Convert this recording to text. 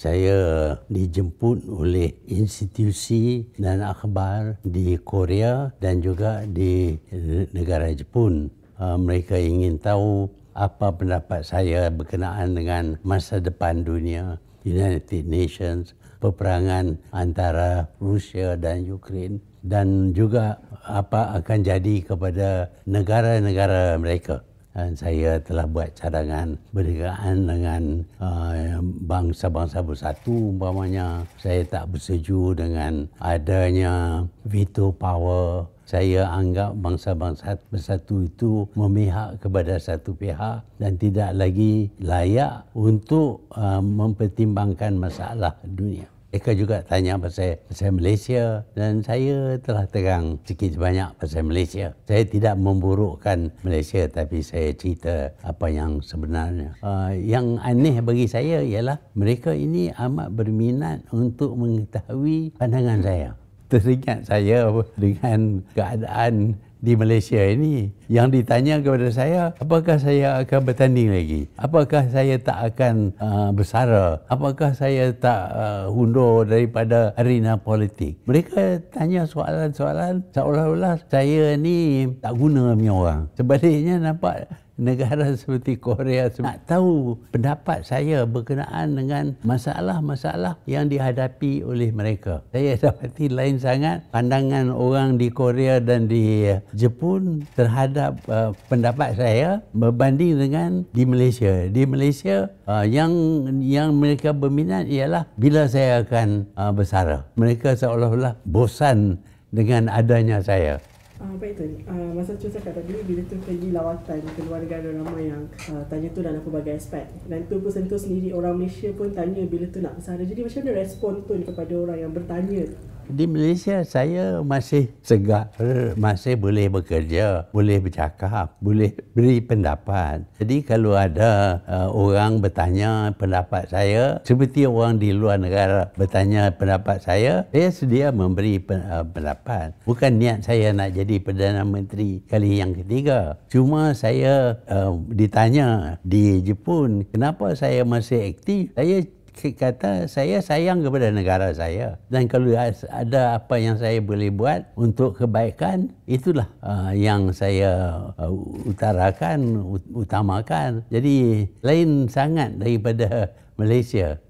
saya dijemput oleh institusi dan akhbar di Korea dan juga di negara Jepun. Ah, mereka ingin tahu apa pendapat saya berkenaan dengan masa depan dunia, United Nations, peperangan antara Rusia dan Ukraine dan juga apa akan jadi kepada negara-negara mereka dan saya telah buat cadangan berdekaan dengan uh, bangsa-bangsa bersatu umpamanya saya tak bersetuju dengan adanya veto power saya anggap bangsa-bangsa bersatu itu memihak kepada satu pihak dan tidak lagi layak untuk uh, mempertimbangkan masalah dunia Eka juga tanya pasal, pasal Malaysia dan saya telah terang sedikit banyak pasal Malaysia. Saya tidak memburukkan Malaysia tapi saya cerita apa yang sebenarnya. Uh, yang aneh bagi saya ialah mereka ini amat berminat untuk mengetahui pandangan saya. Teringat saya dengan keadaan di Malaysia ini yang ditanya kepada saya apakah saya akan bertanding lagi apakah saya tak akan uh, bersara apakah saya tak uh, undur daripada arena politik mereka tanya soalan-soalan seolah-olah saya ni tak guna punya orang sebaliknya nampak negara seperti Korea. Nak tahu pendapat saya berkenaan dengan masalah-masalah yang dihadapi oleh mereka. Saya dapati lain sangat pandangan orang di Korea dan di Jepun terhadap uh, pendapat saya berbanding dengan di Malaysia. Di Malaysia uh, yang yang mereka berminat ialah bila saya akan uh, bersara. Mereka seolah-olah bosan dengan adanya saya. Uh, apa itu? Uh, masa tu cakap tadi, bila tu pergi lawatan ke luar negara lama yang uh, ah, tanya tu dalam pelbagai aspek. Dan tu pun sentuh sendiri orang Malaysia pun tanya bila tu nak bersara. Jadi macam mana respon tu kepada orang yang bertanya di Malaysia saya masih segar, masih boleh bekerja, boleh bercakap, boleh beri pendapat. Jadi kalau ada uh, orang bertanya pendapat saya, seperti orang di luar negara bertanya pendapat saya, saya sedia memberi pen, uh, eh, pendapat. Bukan niat saya nak jadi Perdana Menteri kali yang ketiga. Cuma saya uh, ditanya di Jepun, kenapa saya masih aktif? Saya kata saya sayang kepada negara saya dan kalau ada apa yang saya boleh buat untuk kebaikan itulah uh, yang saya uh, utarakan utamakan jadi lain sangat daripada Malaysia